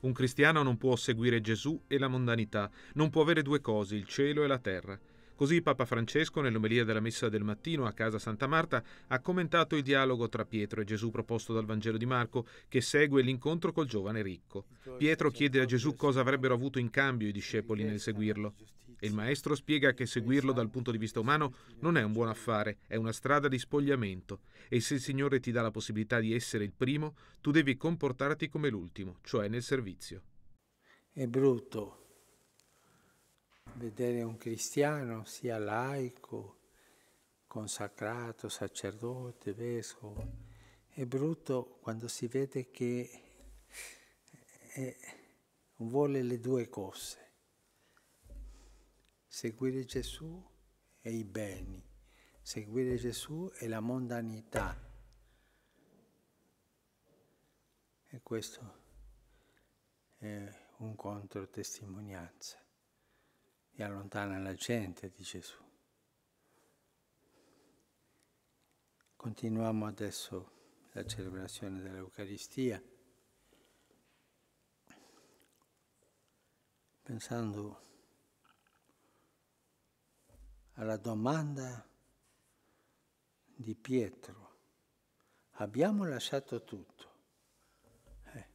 Un cristiano non può seguire Gesù e la mondanità, non può avere due cose, il cielo e la terra. Così Papa Francesco, nell'omelia della messa del mattino a casa Santa Marta, ha commentato il dialogo tra Pietro e Gesù proposto dal Vangelo di Marco, che segue l'incontro col giovane ricco. Pietro chiede a Gesù cosa avrebbero avuto in cambio i discepoli nel seguirlo e il maestro spiega che seguirlo dal punto di vista umano non è un buon affare, è una strada di spogliamento e se il Signore ti dà la possibilità di essere il primo, tu devi comportarti come l'ultimo, cioè nel servizio. È brutto vedere un cristiano sia laico, consacrato, sacerdote, vescovo. È brutto quando si vede che eh, vuole le due cose Seguire Gesù è i beni, seguire Gesù è la mondanità. E questo è un controtestimonianza e allontana la gente di Gesù. Continuiamo adesso la celebrazione dell'Eucaristia pensando alla domanda di Pietro, abbiamo lasciato tutto, eh,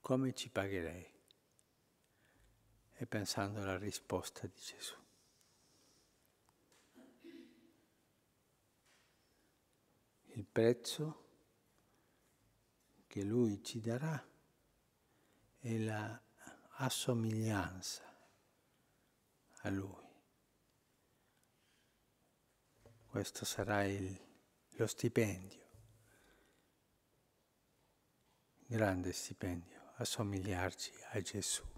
come ci pagherei? E pensando alla risposta di Gesù. Il prezzo che lui ci darà è la assomiglianza a lui. questo sarà il, lo stipendio, grande stipendio, a somigliarci a Gesù.